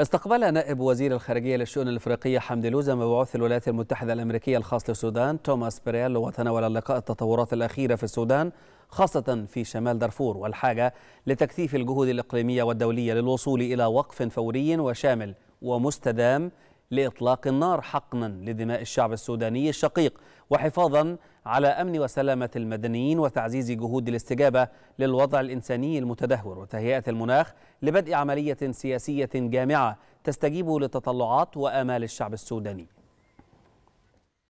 استقبل نائب وزير الخارجية للشؤون الإفريقية حمدي لوزة مبعوث الولايات المتحدة الأمريكية الخاص للسودان توماس بريال وتناول اللقاء التطورات الأخيرة في السودان خاصة في شمال دارفور والحاجة لتكثيف الجهود الإقليمية والدولية للوصول إلى وقف فوري وشامل ومستدام لإطلاق النار حقنا لدماء الشعب السوداني الشقيق وحفاظا على أمن وسلامة المدنيين وتعزيز جهود الاستجابة للوضع الإنساني المتدهور وتهيئة المناخ لبدء عملية سياسية جامعة تستجيب لتطلعات وآمال الشعب السوداني